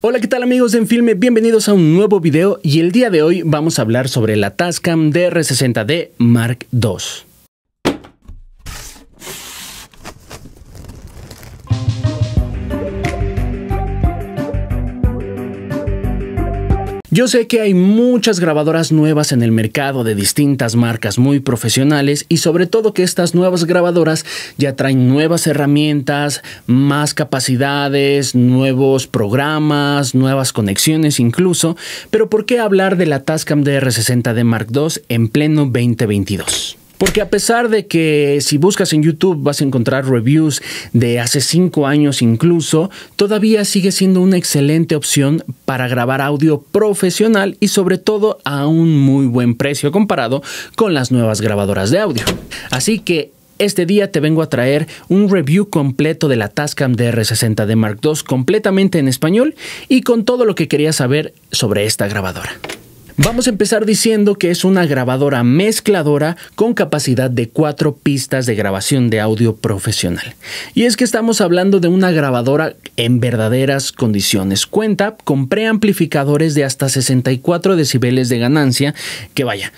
Hola qué tal amigos de Enfilme, bienvenidos a un nuevo video y el día de hoy vamos a hablar sobre la Tascam DR60D Mark II. Yo sé que hay muchas grabadoras nuevas en el mercado de distintas marcas muy profesionales y sobre todo que estas nuevas grabadoras ya traen nuevas herramientas, más capacidades, nuevos programas, nuevas conexiones incluso, pero ¿por qué hablar de la Tascam DR60 de Mark II en pleno 2022? Porque a pesar de que si buscas en YouTube vas a encontrar reviews de hace 5 años incluso, todavía sigue siendo una excelente opción para grabar audio profesional y sobre todo a un muy buen precio comparado con las nuevas grabadoras de audio. Así que este día te vengo a traer un review completo de la Tascam DR60 de Mark II completamente en español y con todo lo que querías saber sobre esta grabadora. Vamos a empezar diciendo que es una grabadora mezcladora con capacidad de cuatro pistas de grabación de audio profesional. Y es que estamos hablando de una grabadora en verdaderas condiciones. Cuenta con preamplificadores de hasta 64 decibeles de ganancia, que vaya,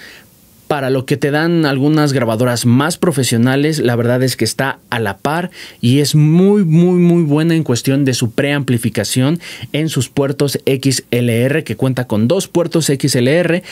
para lo que te dan algunas grabadoras más profesionales, la verdad es que está a la par y es muy, muy, muy buena en cuestión de su preamplificación en sus puertos XLR, que cuenta con dos puertos XLR.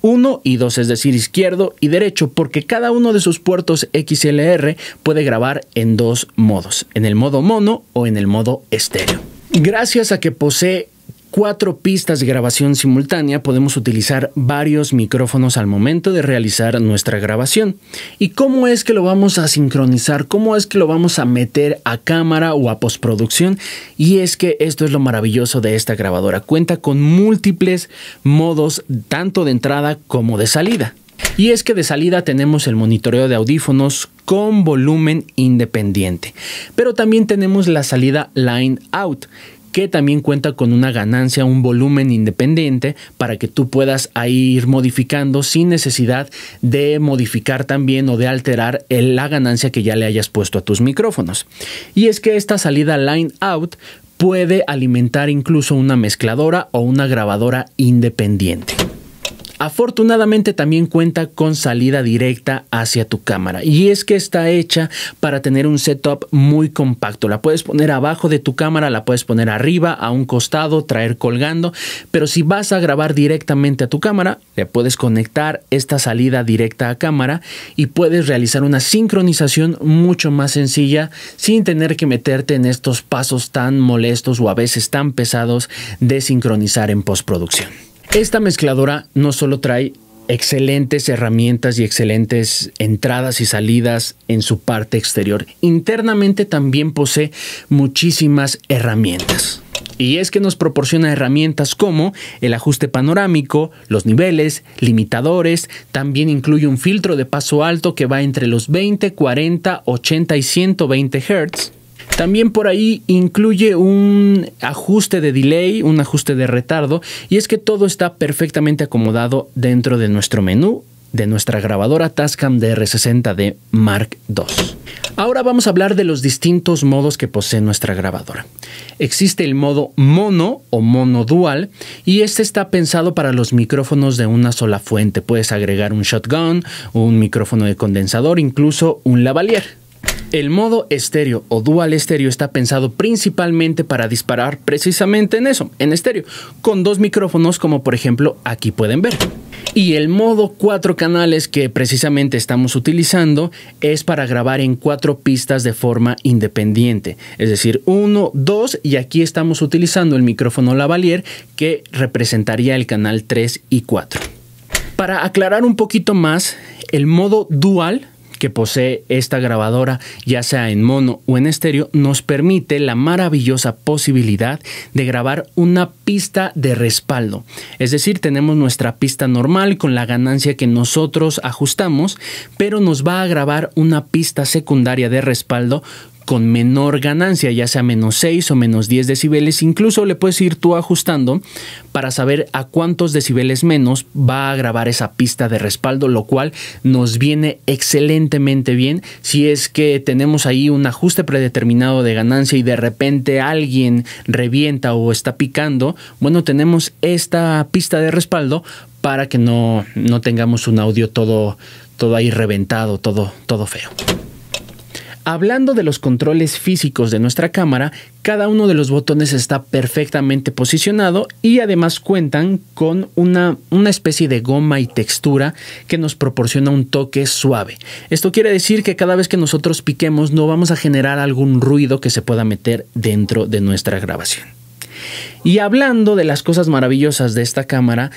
uno y dos, es decir, izquierdo y derecho, porque cada uno de sus puertos XLR puede grabar en dos modos, en el modo mono o en el modo estéreo. Gracias a que posee cuatro pistas de grabación simultánea podemos utilizar varios micrófonos al momento de realizar nuestra grabación. ¿Y cómo es que lo vamos a sincronizar? ¿Cómo es que lo vamos a meter a cámara o a postproducción? Y es que esto es lo maravilloso de esta grabadora. Cuenta con múltiples modos tanto de entrada como de salida. Y es que de salida tenemos el monitoreo de audífonos con volumen independiente. Pero también tenemos la salida line out, que también cuenta con una ganancia, un volumen independiente para que tú puedas ir modificando sin necesidad de modificar también o de alterar la ganancia que ya le hayas puesto a tus micrófonos. Y es que esta salida line out puede alimentar incluso una mezcladora o una grabadora independiente. Afortunadamente también cuenta con salida directa hacia tu cámara y es que está hecha para tener un setup muy compacto. La puedes poner abajo de tu cámara, la puedes poner arriba, a un costado, traer colgando, pero si vas a grabar directamente a tu cámara, le puedes conectar esta salida directa a cámara y puedes realizar una sincronización mucho más sencilla sin tener que meterte en estos pasos tan molestos o a veces tan pesados de sincronizar en postproducción. Esta mezcladora no solo trae excelentes herramientas y excelentes entradas y salidas en su parte exterior. Internamente también posee muchísimas herramientas. Y es que nos proporciona herramientas como el ajuste panorámico, los niveles, limitadores, también incluye un filtro de paso alto que va entre los 20, 40, 80 y 120 Hz también por ahí incluye un ajuste de delay, un ajuste de retardo, y es que todo está perfectamente acomodado dentro de nuestro menú de nuestra grabadora Tascam DR60 de Mark II. Ahora vamos a hablar de los distintos modos que posee nuestra grabadora. Existe el modo mono o mono dual y este está pensado para los micrófonos de una sola fuente. Puedes agregar un shotgun, un micrófono de condensador, incluso un lavalier. El modo estéreo o dual estéreo está pensado principalmente para disparar precisamente en eso, en estéreo, con dos micrófonos como por ejemplo aquí pueden ver. Y el modo cuatro canales que precisamente estamos utilizando es para grabar en cuatro pistas de forma independiente. Es decir, uno, dos y aquí estamos utilizando el micrófono lavalier que representaría el canal 3 y 4. Para aclarar un poquito más, el modo dual que posee esta grabadora, ya sea en mono o en estéreo, nos permite la maravillosa posibilidad de grabar una pista de respaldo. Es decir, tenemos nuestra pista normal con la ganancia que nosotros ajustamos, pero nos va a grabar una pista secundaria de respaldo con menor ganancia, ya sea menos 6 o menos 10 decibeles. Incluso le puedes ir tú ajustando para saber a cuántos decibeles menos va a grabar esa pista de respaldo, lo cual nos viene excelentemente bien si es que tenemos ahí un ajuste predeterminado de ganancia y de repente alguien revienta o está picando. Bueno, tenemos esta pista de respaldo para que no, no tengamos un audio todo, todo ahí reventado, todo, todo feo. Hablando de los controles físicos de nuestra cámara, cada uno de los botones está perfectamente posicionado y además cuentan con una, una especie de goma y textura que nos proporciona un toque suave. Esto quiere decir que cada vez que nosotros piquemos no vamos a generar algún ruido que se pueda meter dentro de nuestra grabación. Y hablando de las cosas maravillosas de esta cámara,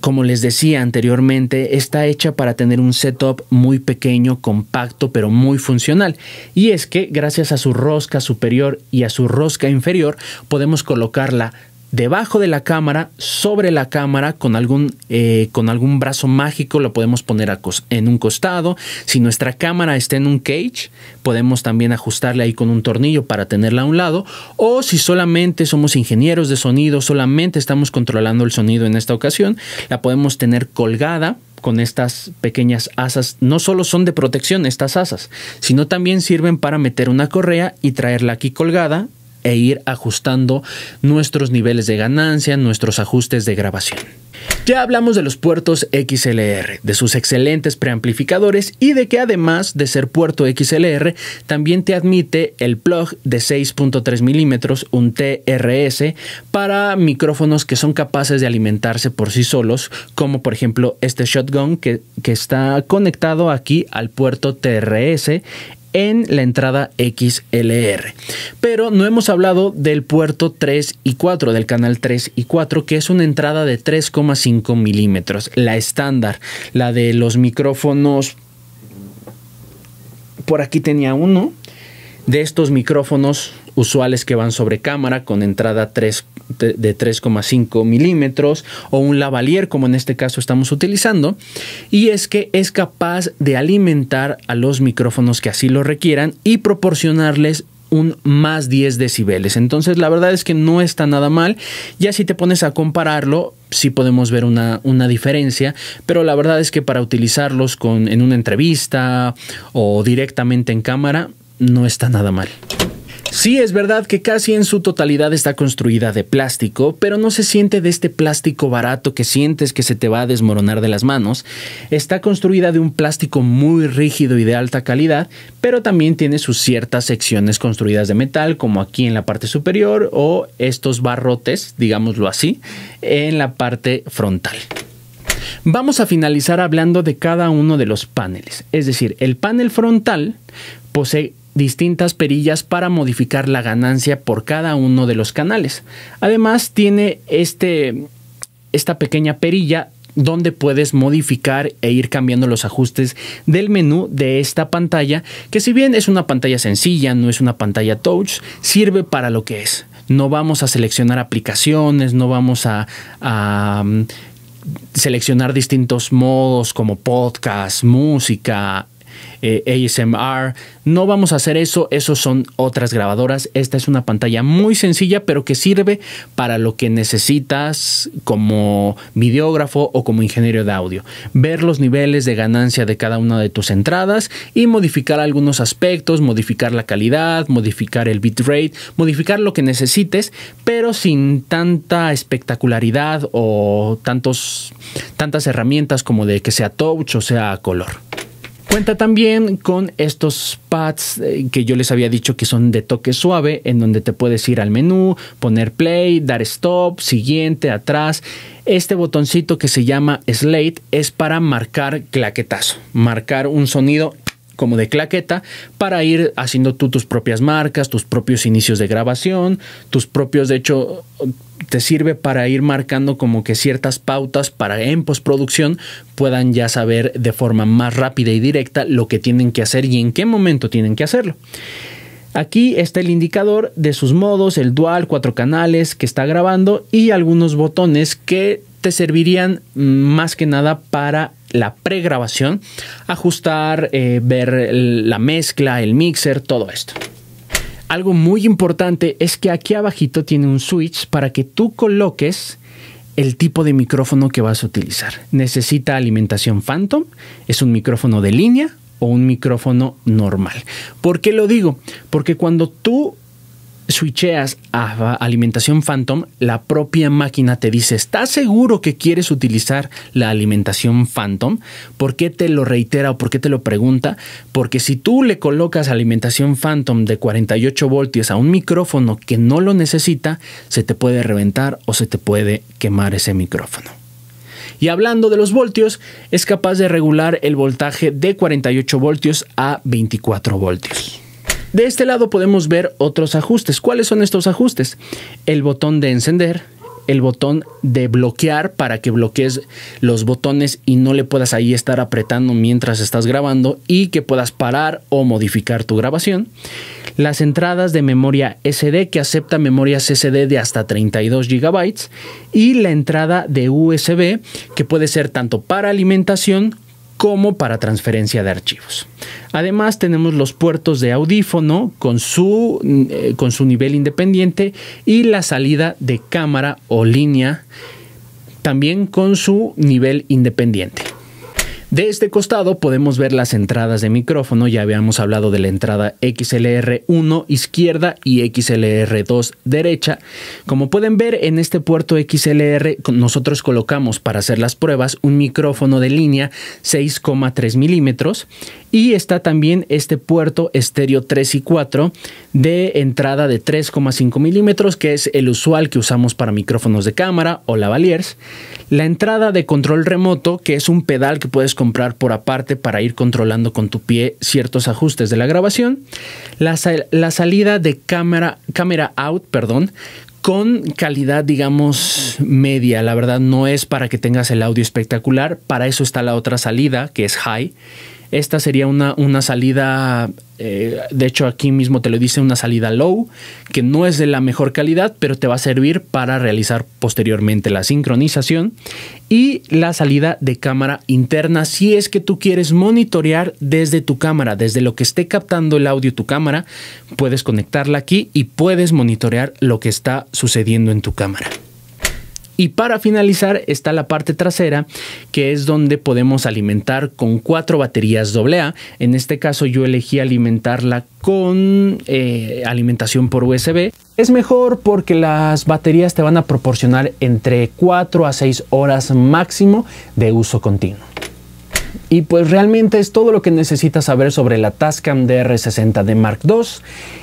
como les decía anteriormente, está hecha para tener un setup muy pequeño, compacto, pero muy funcional. Y es que gracias a su rosca superior y a su rosca inferior podemos colocarla debajo de la cámara, sobre la cámara, con algún, eh, con algún brazo mágico lo podemos poner en un costado. Si nuestra cámara está en un cage, podemos también ajustarle ahí con un tornillo para tenerla a un lado. O si solamente somos ingenieros de sonido, solamente estamos controlando el sonido en esta ocasión, la podemos tener colgada con estas pequeñas asas. No solo son de protección estas asas, sino también sirven para meter una correa y traerla aquí colgada e ir ajustando nuestros niveles de ganancia, nuestros ajustes de grabación. Ya hablamos de los puertos XLR, de sus excelentes preamplificadores y de que además de ser puerto XLR, también te admite el plug de 6.3 milímetros, un TRS, para micrófonos que son capaces de alimentarse por sí solos, como por ejemplo este shotgun que, que está conectado aquí al puerto TRS en la entrada XLR. Pero no hemos hablado del puerto 3 y 4, del canal 3 y 4, que es una entrada de 3,5 milímetros, la estándar, la de los micrófonos. Por aquí tenía uno de estos micrófonos usuales que van sobre cámara con entrada 3 de 3,5 milímetros o un lavalier como en este caso estamos utilizando y es que es capaz de alimentar a los micrófonos que así lo requieran y proporcionarles un más 10 decibeles. Entonces la verdad es que no está nada mal. Ya si te pones a compararlo, si podemos ver una, una diferencia, pero la verdad es que para utilizarlos con, en una entrevista o directamente en cámara, no está nada mal. Sí, es verdad que casi en su totalidad está construida de plástico, pero no se siente de este plástico barato que sientes que se te va a desmoronar de las manos. Está construida de un plástico muy rígido y de alta calidad, pero también tiene sus ciertas secciones construidas de metal, como aquí en la parte superior o estos barrotes, digámoslo así, en la parte frontal. Vamos a finalizar hablando de cada uno de los paneles, es decir, el panel frontal posee distintas perillas para modificar la ganancia por cada uno de los canales. Además tiene este, esta pequeña perilla donde puedes modificar e ir cambiando los ajustes del menú de esta pantalla, que si bien es una pantalla sencilla, no es una pantalla touch, sirve para lo que es. No vamos a seleccionar aplicaciones, no vamos a, a mm, seleccionar distintos modos como podcast, música, eh, ASMR. No vamos a hacer eso, eso son otras grabadoras. Esta es una pantalla muy sencilla, pero que sirve para lo que necesitas como videógrafo o como ingeniero de audio. Ver los niveles de ganancia de cada una de tus entradas y modificar algunos aspectos, modificar la calidad, modificar el bitrate, modificar lo que necesites, pero sin tanta espectacularidad o tantos, tantas herramientas como de que sea touch o sea color. Cuenta también con estos pads eh, que yo les había dicho que son de toque suave, en donde te puedes ir al menú, poner play, dar stop, siguiente, atrás. Este botoncito que se llama slate es para marcar claquetazo, marcar un sonido como de claqueta para ir haciendo tú tus propias marcas, tus propios inicios de grabación, tus propios, de hecho, te sirve para ir marcando como que ciertas pautas para en postproducción puedan ya saber de forma más rápida y directa lo que tienen que hacer y en qué momento tienen que hacerlo. Aquí está el indicador de sus modos, el dual, cuatro canales que está grabando y algunos botones que te servirían más que nada para la pregrabación, ajustar, eh, ver la mezcla, el mixer, todo esto. Algo muy importante es que aquí abajito tiene un switch para que tú coloques el tipo de micrófono que vas a utilizar. Necesita alimentación Phantom, es un micrófono de línea o un micrófono normal. ¿Por qué lo digo? Porque cuando tú switcheas a alimentación Phantom, la propia máquina te dice, ¿estás seguro que quieres utilizar la alimentación Phantom? ¿Por qué te lo reitera o por qué te lo pregunta? Porque si tú le colocas alimentación Phantom de 48 voltios a un micrófono que no lo necesita, se te puede reventar o se te puede quemar ese micrófono. Y hablando de los voltios, es capaz de regular el voltaje de 48 voltios a 24 voltios. De este lado podemos ver otros ajustes. ¿Cuáles son estos ajustes? El botón de encender, el botón de bloquear para que bloquees los botones y no le puedas ahí estar apretando mientras estás grabando y que puedas parar o modificar tu grabación. Las entradas de memoria SD que acepta memorias SD de hasta 32 GB y la entrada de USB que puede ser tanto para alimentación como para transferencia de archivos. Además tenemos los puertos de audífono con su, eh, con su nivel independiente y la salida de cámara o línea también con su nivel independiente. De este costado podemos ver las entradas de micrófono, ya habíamos hablado de la entrada XLR1 izquierda y XLR2 derecha. Como pueden ver en este puerto XLR nosotros colocamos para hacer las pruebas un micrófono de línea 6,3 milímetros y está también este puerto estéreo 3 y 4 de entrada de 3,5 milímetros que es el usual que usamos para micrófonos de cámara o lavaliers. La entrada de control remoto que es un pedal que puedes comprar por aparte para ir controlando con tu pie ciertos ajustes de la grabación. La, la salida de cámara, cámara out, perdón, con calidad, digamos, media. La verdad no es para que tengas el audio espectacular. Para eso está la otra salida, que es high, esta sería una, una salida, eh, de hecho aquí mismo te lo dice, una salida low, que no es de la mejor calidad, pero te va a servir para realizar posteriormente la sincronización. Y la salida de cámara interna, si es que tú quieres monitorear desde tu cámara, desde lo que esté captando el audio tu cámara, puedes conectarla aquí y puedes monitorear lo que está sucediendo en tu cámara. Y para finalizar está la parte trasera, que es donde podemos alimentar con cuatro baterías AA. En este caso yo elegí alimentarla con eh, alimentación por USB. Es mejor porque las baterías te van a proporcionar entre 4 a 6 horas máximo de uso continuo. Y pues realmente es todo lo que necesitas saber sobre la Tascam DR60 de Mark II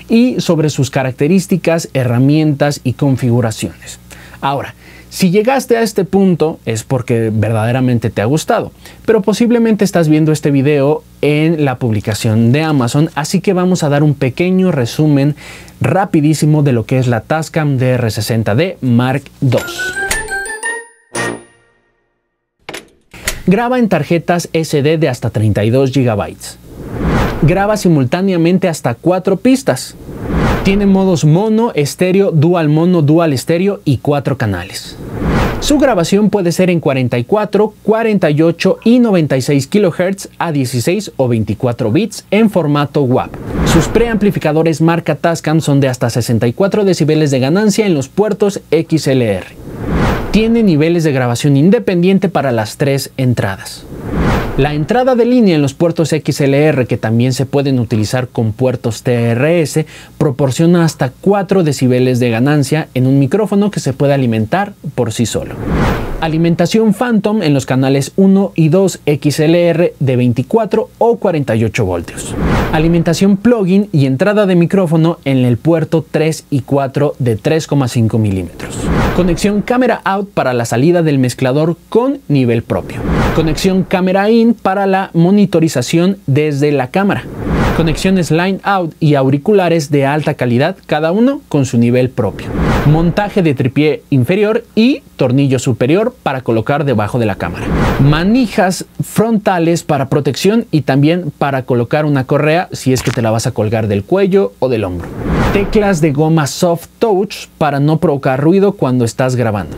y sobre sus características, herramientas y configuraciones. Ahora, si llegaste a este punto es porque verdaderamente te ha gustado, pero posiblemente estás viendo este video en la publicación de Amazon, así que vamos a dar un pequeño resumen rapidísimo de lo que es la Tascam DR60D Mark II. Graba en tarjetas SD de hasta 32 GB. Graba simultáneamente hasta 4 pistas. Tiene modos mono, estéreo, dual mono, dual estéreo y cuatro canales. Su grabación puede ser en 44, 48 y 96 kHz a 16 o 24 bits en formato WAP. Sus preamplificadores marca Tascam son de hasta 64 decibeles de ganancia en los puertos XLR. Tiene niveles de grabación independiente para las tres entradas. La entrada de línea en los puertos XLR, que también se pueden utilizar con puertos TRS, proporciona hasta 4 decibeles de ganancia en un micrófono que se puede alimentar por sí solo alimentación Phantom en los canales 1 y 2 XLR de 24 o 48 voltios. Alimentación plugin y entrada de micrófono en el puerto 3 y 4 de 3,5 milímetros. Conexión cámara out para la salida del mezclador con nivel propio. Conexión cámara in para la monitorización desde la cámara. Conexiones line out y auriculares de alta calidad, cada uno con su nivel propio montaje de tripié inferior y tornillo superior para colocar debajo de la cámara. Manijas frontales para protección y también para colocar una correa si es que te la vas a colgar del cuello o del hombro. Teclas de goma soft touch para no provocar ruido cuando estás grabando.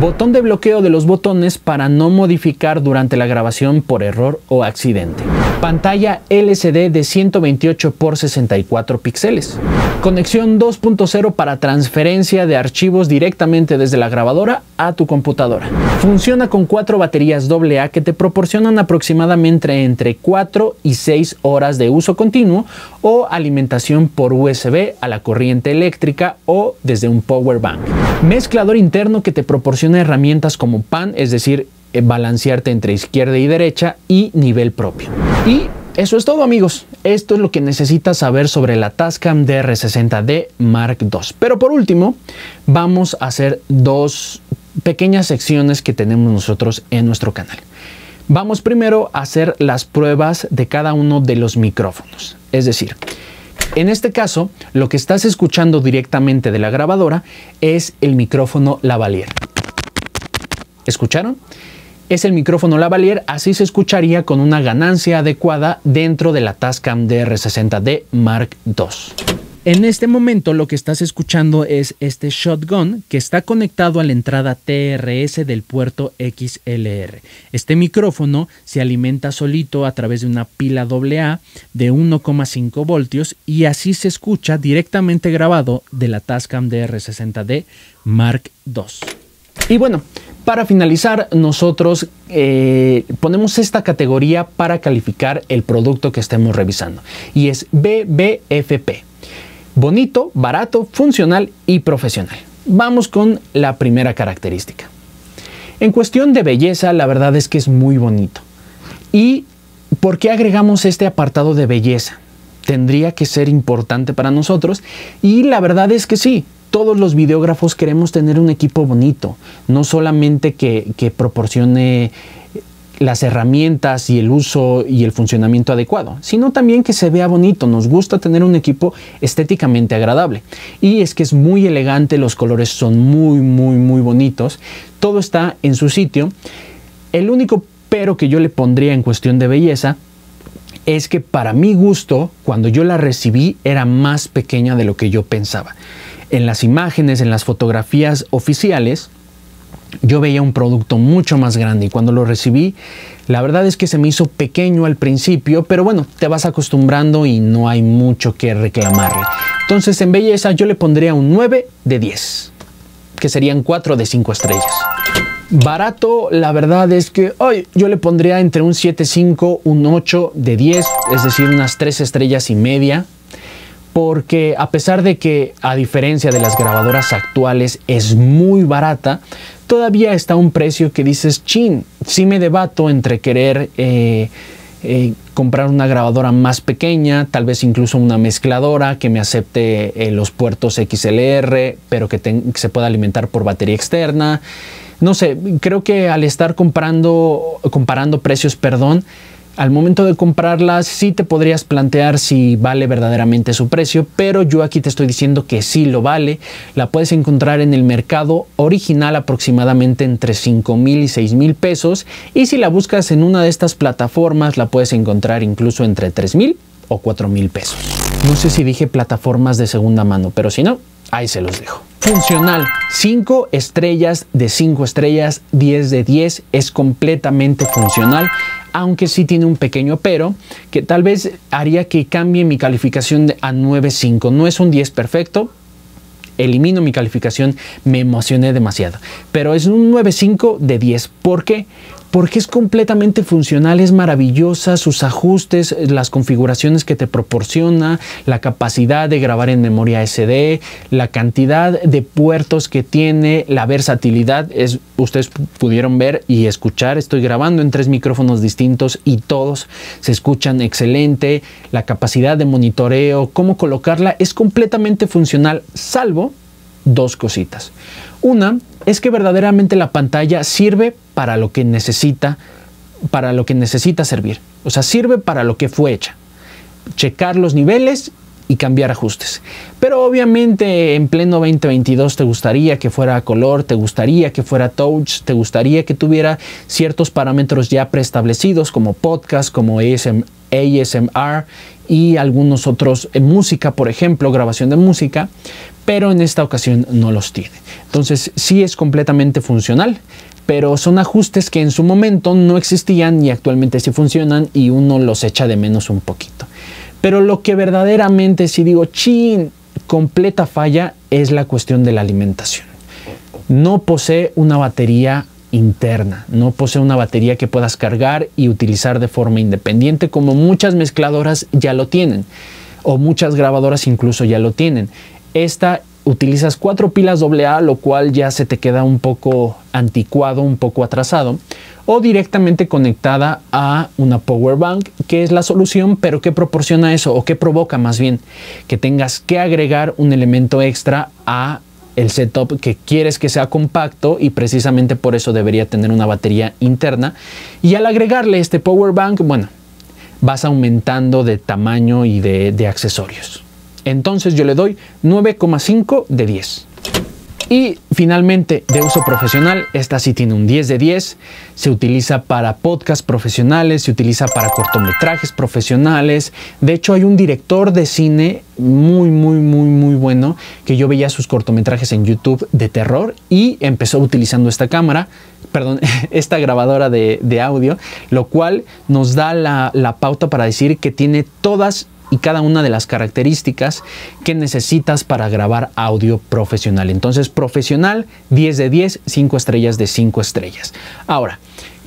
Botón de bloqueo de los botones para no modificar durante la grabación por error o accidente. Pantalla LCD de 128 x 64 píxeles. Conexión 2.0 para transferencia de archivos directamente desde la grabadora a tu computadora. Funciona con cuatro baterías AA que te proporcionan aproximadamente entre 4 y 6 horas de uso continuo o alimentación por USB a la corriente eléctrica o desde un power bank. Mezclador interno que te proporciona herramientas como PAN, es decir, eh, balancearte entre izquierda y derecha y nivel propio. Y eso es todo amigos, esto es lo que necesitas saber sobre la Tascam DR60D Mark II. Pero por último, vamos a hacer dos pequeñas secciones que tenemos nosotros en nuestro canal. Vamos primero a hacer las pruebas de cada uno de los micrófonos, es decir, en este caso, lo que estás escuchando directamente de la grabadora es el micrófono lavalier. ¿Escucharon? es el micrófono lavalier, así se escucharía con una ganancia adecuada dentro de la Tascam DR60D Mark II. En este momento lo que estás escuchando es este shotgun que está conectado a la entrada TRS del puerto XLR. Este micrófono se alimenta solito a través de una pila AA de 1,5 voltios y así se escucha directamente grabado de la Tascam DR60D Mark II. Y bueno, para finalizar, nosotros eh, ponemos esta categoría para calificar el producto que estemos revisando y es BBFP. Bonito, barato, funcional y profesional. Vamos con la primera característica. En cuestión de belleza, la verdad es que es muy bonito. ¿Y por qué agregamos este apartado de belleza? Tendría que ser importante para nosotros y la verdad es que sí, todos los videógrafos queremos tener un equipo bonito, no solamente que, que proporcione las herramientas y el uso y el funcionamiento adecuado, sino también que se vea bonito. Nos gusta tener un equipo estéticamente agradable. Y es que es muy elegante, los colores son muy, muy, muy bonitos. Todo está en su sitio. El único pero que yo le pondría en cuestión de belleza es que para mi gusto, cuando yo la recibí, era más pequeña de lo que yo pensaba en las imágenes, en las fotografías oficiales, yo veía un producto mucho más grande y cuando lo recibí, la verdad es que se me hizo pequeño al principio, pero bueno, te vas acostumbrando y no hay mucho que reclamarle. Entonces en belleza yo le pondría un 9 de 10, que serían 4 de 5 estrellas. Barato, la verdad es que hoy yo le pondría entre un 7.5, un 8 de 10, es decir, unas 3 estrellas y media, porque a pesar de que a diferencia de las grabadoras actuales es muy barata, todavía está un precio que dices, chin, sí me debato entre querer eh, eh, comprar una grabadora más pequeña, tal vez incluso una mezcladora que me acepte eh, los puertos XLR, pero que, se pueda alimentar por batería externa. No sé, creo que al estar comparando precios, perdón, al momento de comprarlas sí te podrías plantear si vale verdaderamente su precio, pero yo aquí te estoy diciendo que sí lo vale. La puedes encontrar en el mercado original aproximadamente entre 5 mil y 6 mil pesos y si la buscas en una de estas plataformas la puedes encontrar incluso entre 3 mil o 4 mil pesos. No sé si dije plataformas de segunda mano, pero si no, Ahí se los dejo. Funcional. 5 estrellas de 5 estrellas, 10 de 10. Es completamente funcional aunque sí tiene un pequeño pero, que tal vez haría que cambie mi calificación a 9.5. No es un 10 perfecto, elimino mi calificación, me emocioné demasiado. Pero es un 9.5 de 10. ¿Por qué? porque es completamente funcional, es maravillosa, sus ajustes, las configuraciones que te proporciona, la capacidad de grabar en memoria SD, la cantidad de puertos que tiene, la versatilidad, es, ustedes pudieron ver y escuchar, estoy grabando en tres micrófonos distintos y todos se escuchan excelente, la capacidad de monitoreo, cómo colocarla, es completamente funcional, salvo dos cositas. Una es que verdaderamente la pantalla sirve para lo que necesita, para lo que necesita servir. O sea, sirve para lo que fue hecha. Checar los niveles y cambiar ajustes. Pero obviamente en pleno 2022 te gustaría que fuera color, te gustaría que fuera touch, te gustaría que tuviera ciertos parámetros ya preestablecidos como podcast, como ASMR y algunos otros, en eh, música por ejemplo, grabación de música, pero en esta ocasión no los tiene. Entonces sí es completamente funcional, pero son ajustes que en su momento no existían y actualmente sí funcionan y uno los echa de menos un poquito. Pero lo que verdaderamente si digo, chin, completa falla es la cuestión de la alimentación. No posee una batería interna, no posee una batería que puedas cargar y utilizar de forma independiente como muchas mezcladoras ya lo tienen o muchas grabadoras incluso ya lo tienen. Esta utilizas cuatro pilas AA, lo cual ya se te queda un poco anticuado, un poco atrasado, o directamente conectada a una power bank, que es la solución, pero que proporciona eso o que provoca más bien que tengas que agregar un elemento extra a el setup que quieres que sea compacto y precisamente por eso debería tener una batería interna y al agregarle este power bank, bueno, vas aumentando de tamaño y de accesorios. Entonces yo le doy 9,5 de 10. Y finalmente, de uso profesional, esta sí tiene un 10 de 10. Se utiliza para podcasts profesionales, se utiliza para cortometrajes profesionales. De hecho, hay un director de cine muy, muy, muy, muy bueno que yo veía sus cortometrajes en YouTube de terror y empezó utilizando esta cámara, perdón, esta grabadora de, de audio, lo cual nos da la, la pauta para decir que tiene todas y cada una de las características que necesitas para grabar audio profesional. Entonces, profesional 10 de 10, 5 estrellas de 5 estrellas. Ahora,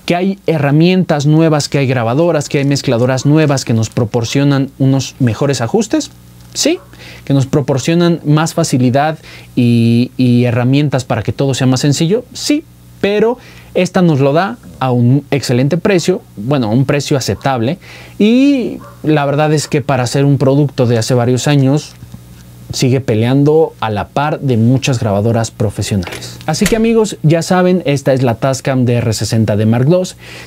que hay herramientas nuevas, que hay grabadoras, que hay mezcladoras nuevas que nos proporcionan unos mejores ajustes. Sí, que nos proporcionan más facilidad y, y herramientas para que todo sea más sencillo. Sí, pero esta nos lo da a un excelente precio, bueno, a un precio aceptable. Y la verdad es que para hacer un producto de hace varios años, sigue peleando a la par de muchas grabadoras profesionales. Así que amigos, ya saben, esta es la Tascam DR60 de Mark II.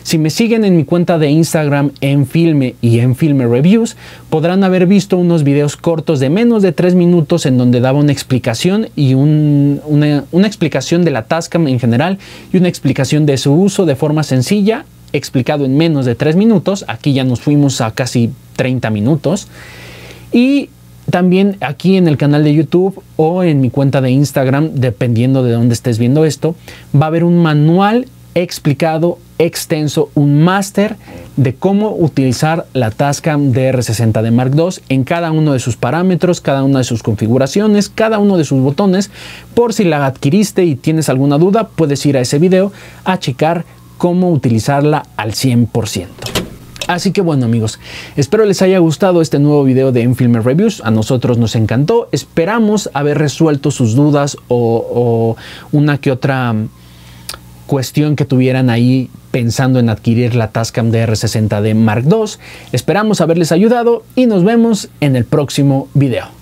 Si me siguen en mi cuenta de Instagram en Filme y en Filme Reviews, podrán haber visto unos videos cortos de menos de 3 minutos en donde daba una explicación y una, explicación de la Tascam en general y una explicación de su uso de forma sencilla, explicado en menos de 3 minutos. Aquí ya nos fuimos a casi 30 minutos. Y también aquí en el canal de YouTube o en mi cuenta de Instagram, dependiendo de dónde estés viendo esto, va a haber un manual explicado, extenso, un máster de cómo utilizar la Tascam DR60 de Mark II en cada uno de sus parámetros, cada una de sus configuraciones, cada uno de sus botones. Por si la adquiriste y tienes alguna duda, puedes ir a ese video a checar cómo utilizarla al 100%. Así que bueno amigos, espero les haya gustado este nuevo video de Enfilmer Reviews. A nosotros nos encantó. Esperamos haber resuelto sus dudas o, o una que otra cuestión que tuvieran ahí pensando en adquirir la Tascam DR60D Mark II. Esperamos haberles ayudado y nos vemos en el próximo video.